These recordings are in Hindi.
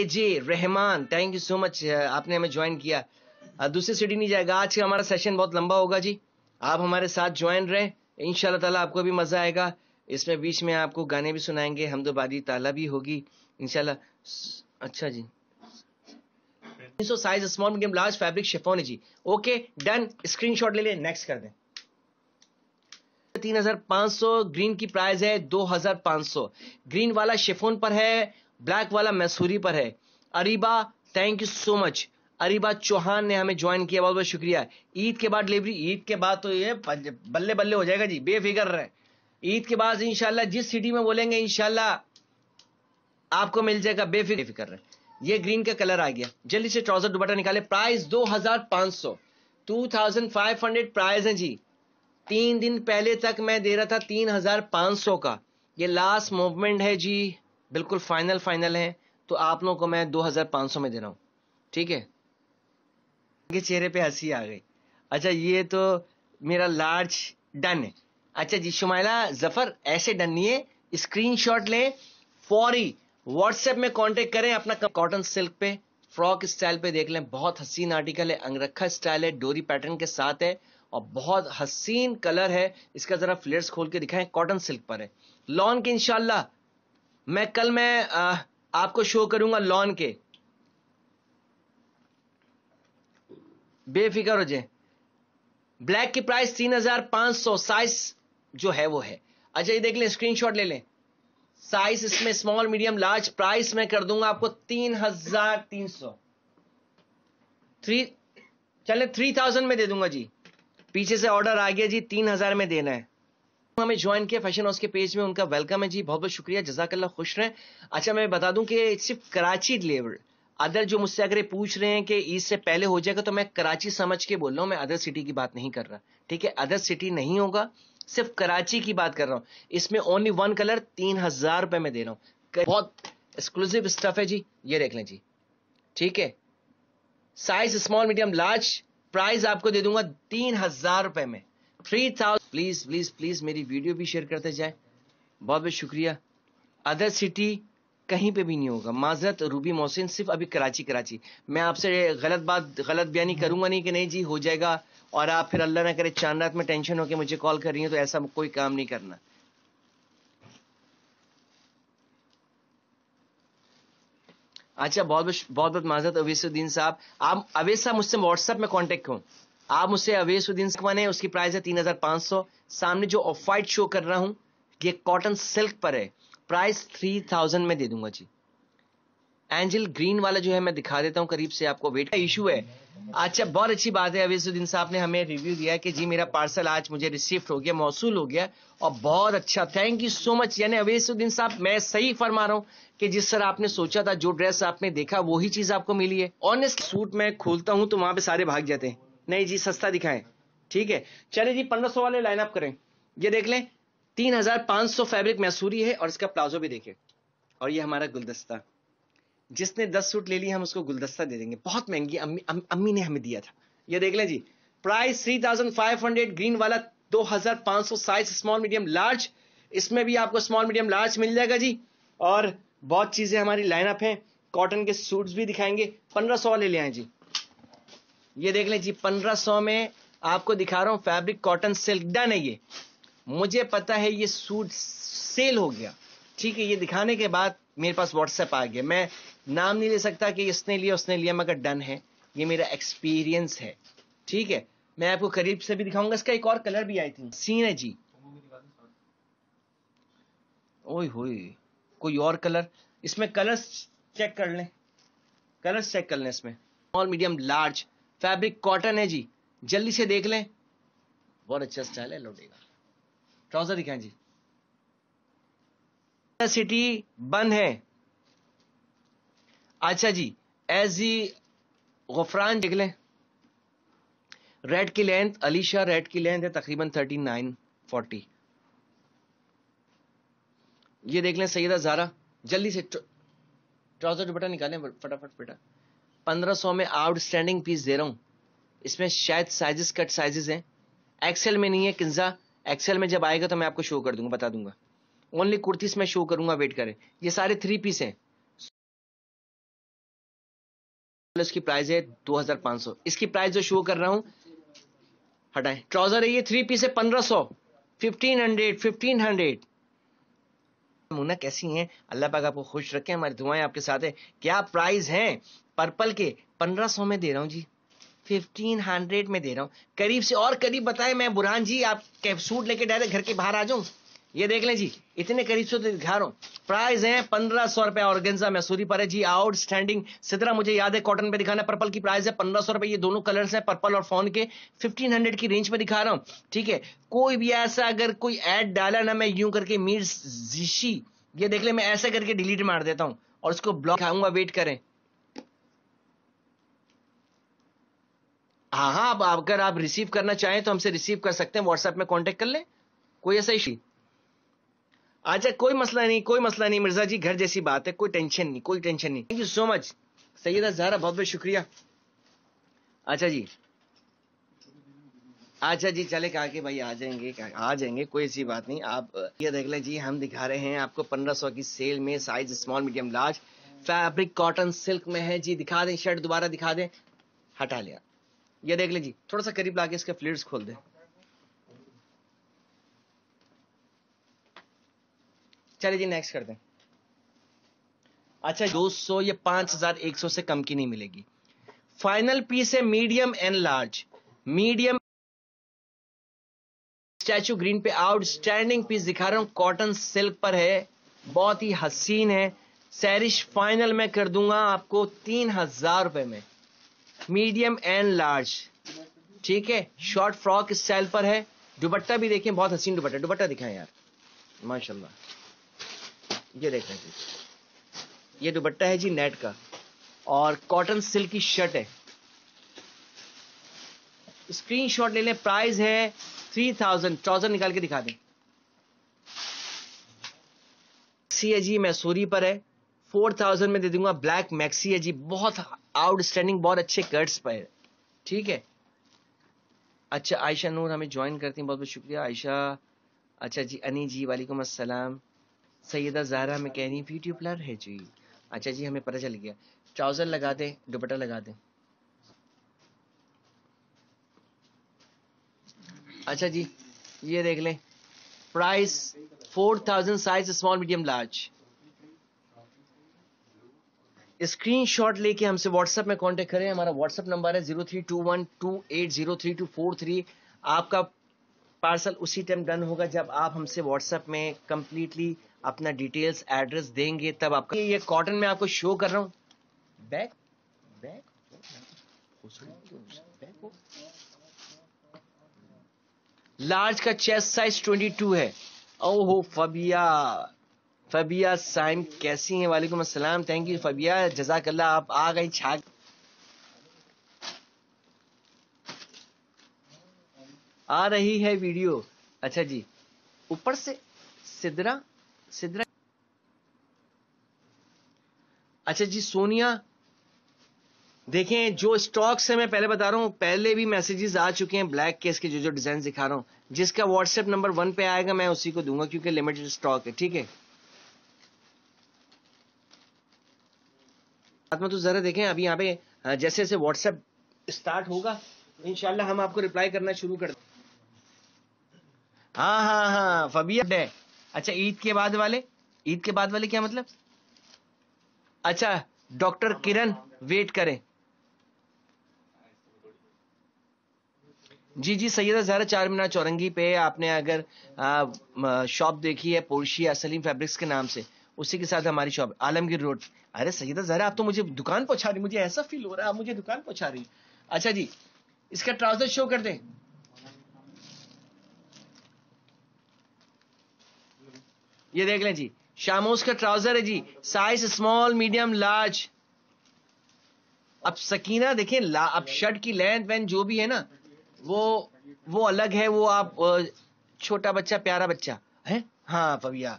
ji Rahman thank you so much आपने हमें ज्वाइन किया दूसरी सिटी नहीं जाएगा आज का हमारा सेशन बहुत लंबा होगा जी आप हमारे साथ ज्वाइन रहे इन आपको भी मजा आएगा इसमें बीच में आपको गाने भी सुनाएंगे हम दो ताला भी होगी इनशाला अच्छा जी so size small medium large fabric chiffon जी ओके डन स्क्रीन शॉट ले लें नेक्स्ट कर दें तीन हजार पांच सौ ग्रीन की प्राइस है दो हजार पांच सौ ग्रीन वाला शेफोन पर है ब्लैक वाला मैसूरी पर है Ariba thank you so much Ariba Chauhan ने हमें ज्वाइन किया बहुत बहुत शुक्रिया ईद के बाद डिलीवरी ईद के बाद तो ये बल्ले बल्ले हो जाएगा जी बेफिक्र रहे ईद के बाद इनशाला जिस सिटी में बोलेंगे इनशाला आपको मिल जाएगा बेफिक्र रहे ये ग्रीन का कलर आ गया जल्दी से ट्राउजर दुपट्टा निकाले प्राइस दो हजार पांच सौ two thousand five hundred price है जी तीन दिन पहले तक मैं दे रहा था तीन हजार पांच सौ का ये लास्ट मूवमेंट है जी बिल्कुल फाइनल फाइनल है तो आप लोगों को मैं 2500 में दे रहा हूँ ठीक है के चेहरे पे हंसी आ गई अच्छा ये तो मेरा लार्ज डन है अच्छा जी शुमाइला जफर ऐसे डन नहीं है स्क्रीन शॉट लें फौरी व्हाट्सएप में कॉन्टेक्ट करें अपना कॉटन सिल्क पे फ्रॉक स्टाइल पे देख लें बहुत हसीन आर्टिकल है अंगरखा स्टाइल है डोरी पैटर्न के साथ है और बहुत हसीन कलर है इसका जरा फ्लेयर्स खोल के दिखाएं कॉटन सिल्क पर है लॉन के इनशाला मैं कल मैं आ, आपको शो करूंगा लॉन के बेफिक्र हो जाए ब्लैक की प्राइस तीन हजार पांच सौ साइज जो है वो है अच्छा ये देख लें स्क्रीनशॉट ले लें साइज इसमें स्मॉल मीडियम लार्ज प्राइस मैं कर दूंगा आपको तीन हजार तीन सौ थ्री चले थ्री थाउजेंड में दे दूंगा जी पीछे से ऑर्डर आ गया जी तीन हजार में देना है हमें ज्वाइन किया फैशन हाउस के पेज में उनका वेलकम है जी बहुत बहुत शुक्रिया जजाकल्ला खुश रहे अच्छा मैं बता दूं कि सिर्फ कराची डिलीवर अदर जो मुझसे अगर ये पूछ रहे हैं कि ईद से पहले हो जाएगा तो मैं कराची समझ के बोल रहा हूँ मैं अदर सिटी की बात नहीं कर रहा ठीक है अदर सिटी नहीं होगा सिर्फ कराची की बात कर रहा हूँ इसमें ओनली वन कलर तीन हजार रुपए में दे रहा हूँ बहुत एक्सक्लूसिव स्टफ है जी ये देख लें जी ठीक है size small medium large price आपको दे दूंगा तीन हजार रुपए में three thousand please please please मेरी वीडियो भी शेयर करते जाए बहुत बहुत शुक्रिया अदर सिटी कहीं पे भी नहीं होगा माजरत रूबी मोहसिन सिर्फ अभी कराची कराची मैं आपसे गलत बात गलत बयानी करूंगा नहीं कि नहीं जी हो जाएगा और आप फिर अल्लाह ना करे चांद रात में टेंशन होकर मुझे कॉल कर रही है तो ऐसा कोई काम नहीं करना अच्छा बहुत बहुत बहुत बहुत माजरत अवेसुद्दीन साहब आप अवेसा मुझसे व्हाट्सएप में कॉन्टेक्ट हूँ आप मुझसे अवेसुद्दीन बने उसकी प्राइस है तीन हजार पांच सौ सामने जो ऑफ वाइट शो कर रहा हूँ ये कॉटन सिल्क पर है प्राइस थ्री थाउजेंड में दे दूंगा जी एंजल ग्रीन वाला जो है मैं दिखा देता हूँ करीब से आपको वेट का इशू है अच्छा बहुत अच्छी बात है अवेसुद्दीन साहब ने हमें रिव्यू दिया कि जी मेरा पार्सल आज मुझे रिसीव हो गया मौसू हो गया और बहुत अच्छा थैंक यू सो मच यानी अवेसुद्दीन साहब मैं सही फरमा रहा हूँ कि जिस तरह आपने सोचा था जो ड्रेस आपने देखा वही चीज आपको मिली है ऑनेस्ट सूट मैं खोलता हूँ तो वहां पे सारे भाग जाते हैं नहीं जी सस्ता दिखाएं ठीक है चले जी पंद्रह सौ वाले लाइनअप करें ये देख लें तीन हजार पांच सौ फैब्रिक मैसूरी है और इसका प्लाजो भी देखें और ये हमारा गुलदस्ता जिसने दस सूट ले लिया हम उसको गुलदस्ता दे देंगे बहुत महंगी अम्मी अम, अम्मी ने हमें दिया था ये देख लें जी price three thousand five hundred green वाला दो हजार पांच सौ साइज स्मॉल मीडियम लार्ज इसमें भी आपको स्मॉल मीडियम लार्ज मिल जाएगा जी और बहुत चीज़ें हमारी लाइनअप है कॉटन के सूट भी दिखाएंगे पंद्रह सौ वाले ले आए जी ये देख लें जी पंद्रह सौ में आपको दिखा रहा हूं फैब्रिक कॉटन सिल्क डन है ये मुझे पता है ये सूट सेल हो गया ठीक है ये दिखाने के बाद मेरे पास व्हाट्सएप आ गया मैं नाम नहीं ले सकता कि इसने लिया उसने लिया मगर डन है ये मेरा एक्सपीरियंस है ठीक है मैं आपको करीब से भी दिखाऊंगा इसका एक और कलर भी आई थी सीन है जी ओए होए कोई और कलर इसमें कलर्स चेक कर लें कलर्स चेक कर लें इसमें small medium large fabric cotton है जी जल्दी से देख लें बहुत अच्छा स्टाइल है लौटेगा ट्राउजर दिखाएं जी सिटी बंद है अच्छा जी एस जी देख लें रेड की लेंथ अलीशा रेड की लेंथ है तकरीबन थर्टी नाइन फोर्टी ये देख लें सैदा जारा जल्दी से ट्राउजर दुपट्टा निकालें फटाफट बेटा पंद्रह सौ में आउटस्टैंडिंग पीस दे रहा हूं इसमें शायद साइजेस कट साइजेस हैं एक्सेल में नहीं है किन्जा एक्सेल में जब आएगा तो मैं आपको शो कर दूंगा बता दूंगा ओनली कुर्तीस में शो करूंगा वेट करें ये सारे थ्री पीस हैं इसकी प्राइस है 2500 इसकी प्राइस जो शो कर रहा हूं हटाएं ट्राउजर है ये थ्री पीस है 1500 1500 1500 मुना कैसी हैं अल्लाह पाक आपको खुश रखे हमारी दुआएं आपके साथ है क्या प्राइस हैं पर्पल के पंद्रह सौ में दे रहा हूँ जी फिफ्टीन हंड्रेड में दे रहा हूँ करीब से और करीब बताएं मैं बुरहान जी आप सूट लेके डायरेक्ट घर के बाहर आ जाऊँ ये देख ले जी इतने करीब से दिखा रहा हूँ प्राइस है पंद्रह सौ रुपया ऑर्गेन्जा मैसूरी पर है जी आउटस्टैंडिंग सितरा मुझे याद है कॉटन पे दिखाना पर्पल की प्राइस है पंद्रह सौ रुपए ये दोनों कलर्स हैं पर्पल और फोन के फिफ्टीन हंड्रेड की रेंज में दिखा रहा हूँ ठीक है कोई भी ऐसा अगर कोई ऐड डाला ना मैं यूं करके मीर जीशी ये देख ले मैं ऐसे करके डिलीट मार देता हूँ और उसको ब्लॉक खाऊंगा वेट करें हाँ हाँ अब अगर आप रिसीव करना चाहें तो हमसे रिसीव कर सकते हैं व्हाट्सएप में कॉन्टेक्ट कर लें कोई ऐसा इशू अच्छा कोई मसला नहीं कोई मसला नहीं मिर्जा जी घर जैसी बात है कोई टेंशन नहीं कोई टेंशन नहीं thank you so much Saida Zahra बहुत बहुत शुक्रिया अच्छा जी अच्छा जी चले कहा कि भाई आ जाएंगे आ जाएंगे कोई ऐसी बात नहीं आप ये देख लें जी हम दिखा रहे हैं आपको पंद्रह सौ की सेल में size small medium large fabric cotton silk में है जी दिखा दें शर्ट दोबारा दिखा दें हटा लिया ये देख लें जी थोड़ा सा करीब लाके इसके फ्लेट्स खोल दें चलिए जी नेक्स्ट करते हैं अच्छा 200 सौ ये पांच हजार एक सौ से कम की नहीं मिलेगी फाइनल पीस है medium and large medium statue green पे आउटस्टैंडिंग पीस दिखा रहा हूं कॉटन सिल्क पर है बहुत ही हसीन है सैरिश फाइनल में कर दूंगा आपको तीन हजार रुपए में मीडियम एंड लार्ज ठीक है शॉर्ट फ्रॉक स्टाइल पर है दुबट्टा भी देखें बहुत हसीन दुबट्टा दुबट्टा दिखाएं यार माशाल्लाह ये देखें जी ये दुपट्टा है जी नेट का और कॉटन सिल्क की शर्ट है स्क्रीनशॉट ले लें प्राइस है थ्री थाउजेंड ट्राउजर निकाल के दिखा दें है जी मैसूरी पर है फोर थाउजेंड में दे दूंगा ब्लैक मैक्सी है जी बहुत आउटस्टैंडिंग बहुत अच्छे कर्ट्स पर है ठीक है अच्छा आयशा नूर हमें ज्वाइन करती हैं बहुत बहुत शुक्रिया आयशा अच्छा जी अनी जी वालेकुम असलम सैदा ज़ारा में मैकेनी ब्यूटी पार्लर है जी अच्छा जी हमें पता चल गया ट्राउज़र लगा दें दुपट्टा लगा दें अच्छा जी ये देख लें price four thousand size small medium large screen shot लेके हमसे व्हाट्सएप में कांटेक्ट करें हमारा व्हाट्सएप नंबर है zero three two one two eight zero three two four three आपका पार्सल उसी टाइम डन होगा जब आप हमसे व्हाट्सएप में कम्प्लीटली अपना डिटेल्स एड्रेस देंगे तब आपका ये कॉटन में आपको शो कर रहा हूँ बैग बैग लार्ज का चेस्ट साइज 22 है ओहो फबिया फबिया साइम कैसी है वालेकुम अस्सलाम थैंक यू फबिया जजाकल्ला आप आ गई छाक आ रही है वीडियो अच्छा जी ऊपर से सिद्रा सिद्रा अच्छा जी सोनिया देखें जो स्टॉक्स है मैं पहले बता रहा हूं पहले भी मैसेजेस आ चुके हैं ब्लैक केस के जो जो डिजाइन दिखा रहा हूं जिसका व्हाट्सएप नंबर वन पे आएगा मैं उसी को दूंगा क्योंकि लिमिटेड स्टॉक है ठीक है में तो जरा देखें अभी यहां पे जैसे जैसे व्हाट्सएप स्टार्ट होगा इनशाला हम आपको रिप्लाई करना शुरू कर दें हाँ हाँ हाँ फबिया डे अच्छा ईद के बाद वाले ईद के बाद वाले क्या मतलब अच्छा डॉक्टर किरण वेट करें जी जी सैयदा जहरा चार मीनार चौरंगी पे आपने अगर शॉप देखी है पोर्शिया सलीम फैब्रिक्स के नाम से उसी के साथ हमारी शॉप आलमगीर रोड अरे सैयदा जहरा आप तो मुझे दुकान पहुंचा रही मुझे ऐसा फील हो रहा है आप मुझे दुकान पहुंचा रही अच्छा जी इसका ट्राउजर शो कर दें ये देख लें जी शामोस का ट्राउजर है जी साइज स्मॉल मीडियम लार्ज अब सकीना देखें ला अब शर्ट की लेंथ वेंथ जो भी है ना वो वो अलग है वो आप छोटा बच्चा प्यारा बच्चा है हाँ पविया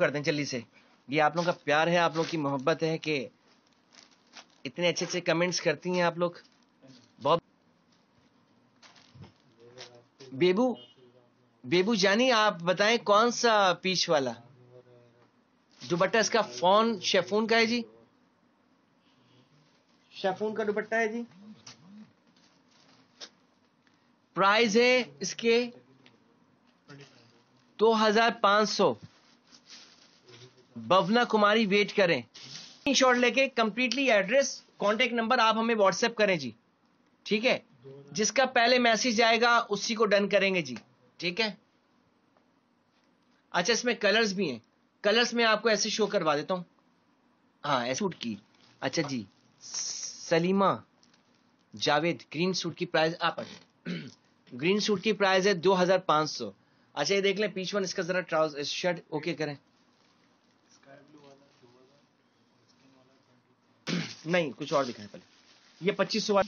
कर दें जल्दी से ये आप लोग का प्यार है आप लोग की मोहब्बत है कि इतने अच्छे अच्छे कमेंट्स करती हैं आप लोग बहुत बेबू बेबू जानी आप बताएं कौन सा पीच वाला दुपट्टा इसका फोन शेफून का है जी शेफून का दुपट्टा है जी प्राइस है इसके दो हजार पांच सौ बवना कुमारी वेट करें शॉर्ट लेके कंप्लीटली एड्रेस कांटेक्ट नंबर आप हमें व्हाट्सएप करें जी ठीक है जिसका पहले मैसेज आएगा उसी को डन करेंगे जी ठीक है अच्छा इसमें कलर्स भी हैं कलर्स में आपको ऐसे शो करवा देता हूं हाँ ऐसे सूट की अच्छा जी सलीमा जावेद ग्रीन सूट की प्राइस आप ग्रीन सूट की प्राइस है दो हजार पांच सौ अच्छा ये देख लें पीछ वन इसका जरा ट्राउज शर्ट ओके करें नहीं कुछ और दिखाएं पहले ये पच्चीस सौ